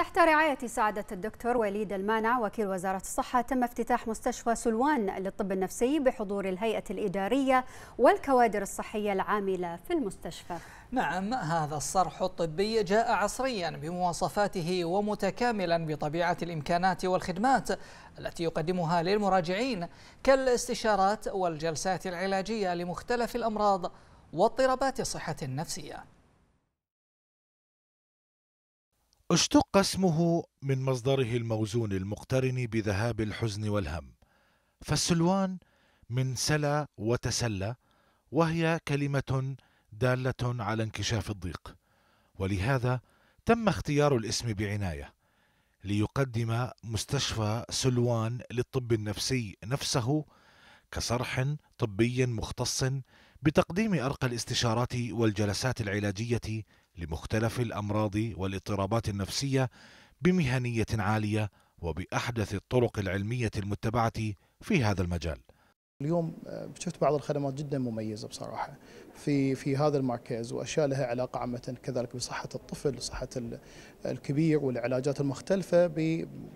تحت رعاية سعادة الدكتور وليد المانع وكيل وزارة الصحة تم افتتاح مستشفى سلوان للطب النفسي بحضور الهيئة الإدارية والكوادر الصحية العاملة في المستشفى نعم هذا الصرح الطبي جاء عصريا بمواصفاته ومتكاملا بطبيعة الإمكانات والخدمات التي يقدمها للمراجعين كالاستشارات والجلسات العلاجية لمختلف الأمراض واضطرابات الصحة النفسية اشتق اسمه من مصدره الموزون المقترن بذهاب الحزن والهم فالسلوان من سلا وتسلى وهي كلمه داله على انكشاف الضيق ولهذا تم اختيار الاسم بعنايه ليقدم مستشفى سلوان للطب النفسي نفسه كصرح طبي مختص بتقديم ارقى الاستشارات والجلسات العلاجيه لمختلف الامراض والاضطرابات النفسيه بمهنيه عاليه وباحدث الطرق العلميه المتبعه في هذا المجال. اليوم آه، شفت بعض الخدمات جدا مميزه بصراحه في في هذا المركز واشياء لها علاقه عامه كذلك بصحه الطفل وصحه الكبير والعلاجات المختلفه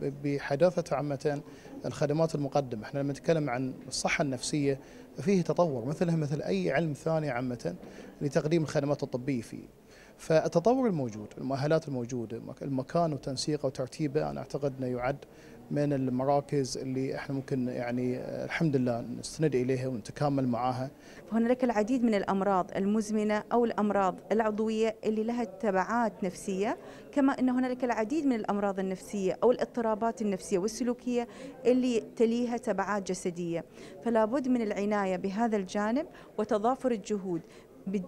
بحداثه عامه الخدمات المقدمه، احنا لما نتكلم عن الصحه النفسيه فيه تطور مثلها مثل اي علم ثاني عامه لتقديم الخدمات الطبيه فيه. فالتطور الموجود المؤهلات الموجودة المكان وتنسيقه وترتيبه أنا أعتقد أنه يعد من المراكز اللي احنا ممكن يعني الحمد لله نستند اليها ونتكامل معاها. هنالك العديد من الامراض المزمنه او الامراض العضويه اللي لها تبعات نفسيه، كما ان هنالك العديد من الامراض النفسيه او الاضطرابات النفسيه والسلوكيه اللي تليها تبعات جسديه، فلا بد من العنايه بهذا الجانب وتضافر الجهود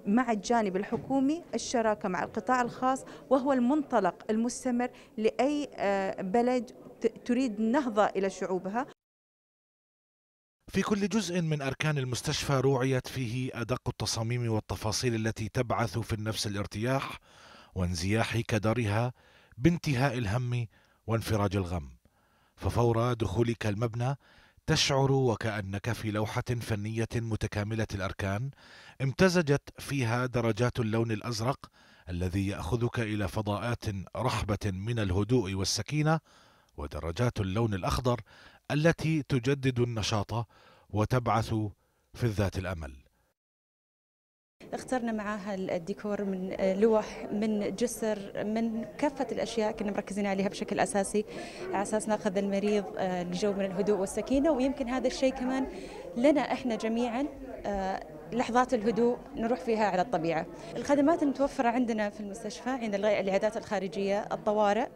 مع الجانب الحكومي الشراكة مع القطاع الخاص وهو المنطلق المستمر لأي آه، بلد تريد نهضة إلى شعوبها في كل جزء من أركان المستشفى روعيت فيه أدق التصاميم والتفاصيل التي تبعث في النفس الارتياح وانزياح كدرها بانتهاء الهم وانفراج الغم ففور دخولك المبنى تشعر وكأنك في لوحة فنية متكاملة الأركان امتزجت فيها درجات اللون الأزرق الذي يأخذك إلى فضاءات رحبة من الهدوء والسكينة ودرجات اللون الأخضر التي تجدد النشاط وتبعث في الذات الأمل اخترنا معاها الديكور من آه، لوح من جسر من كافة الأشياء كنا مركزين عليها بشكل أساسي على أساس ناخذ المريض آه، لجو من الهدوء والسكينة ويمكن هذا الشيء كمان لنا إحنا جميعا آه، لحظات الهدوء نروح فيها على الطبيعة الخدمات المتوفرة عندنا في المستشفى عند العيادات الخارجية الطوارئ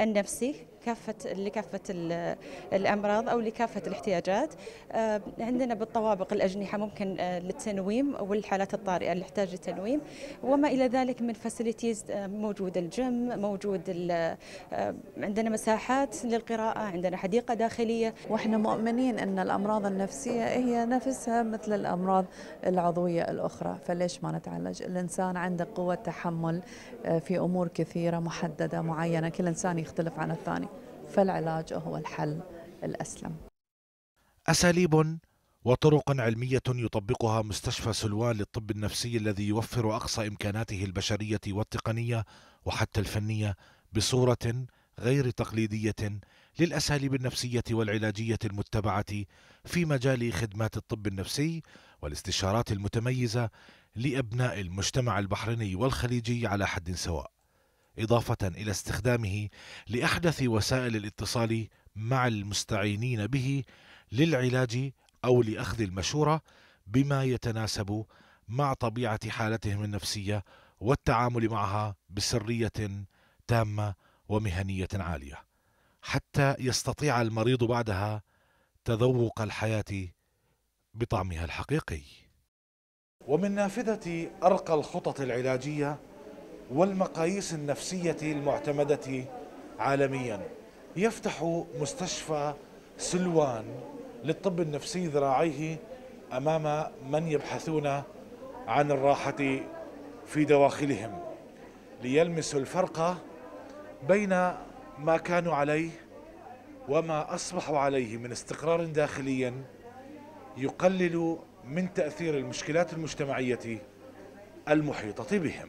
النفسي كافه لكافه الامراض او لكافه الاحتياجات آه، عندنا بالطوابق الاجنحه ممكن آه، للتنويم والحالات الطارئه اللي تحتاج التنويم وما الى ذلك من فاسيليتيز آه، موجود الجيم موجود عندنا مساحات للقراءه عندنا حديقه داخليه واحنا مؤمنين ان الامراض النفسيه هي نفسها مثل الامراض العضويه الاخرى فليش ما نتعالج الانسان عنده قوه تحمل في امور كثيره محدده معينه كل انسان يختلف عن الثاني فالعلاج هو الحل الأسلم أساليب وطرق علمية يطبقها مستشفى سلوان للطب النفسي الذي يوفر أقصى إمكاناته البشرية والتقنية وحتى الفنية بصورة غير تقليدية للأساليب النفسية والعلاجية المتبعة في مجال خدمات الطب النفسي والاستشارات المتميزة لأبناء المجتمع البحريني والخليجي على حد سواء إضافة إلى استخدامه لأحدث وسائل الاتصال مع المستعينين به للعلاج أو لأخذ المشورة بما يتناسب مع طبيعة حالتهم النفسية والتعامل معها بسرية تامة ومهنية عالية، حتى يستطيع المريض بعدها تذوق الحياة بطعمها الحقيقي. ومن نافذة أرقى الخطط العلاجية والمقاييس النفسية المعتمدة عالميا يفتح مستشفى سلوان للطب النفسي ذراعيه أمام من يبحثون عن الراحة في دواخلهم ليلمسوا الفرق بين ما كانوا عليه وما أصبحوا عليه من استقرار داخلي يقلل من تأثير المشكلات المجتمعية المحيطة بهم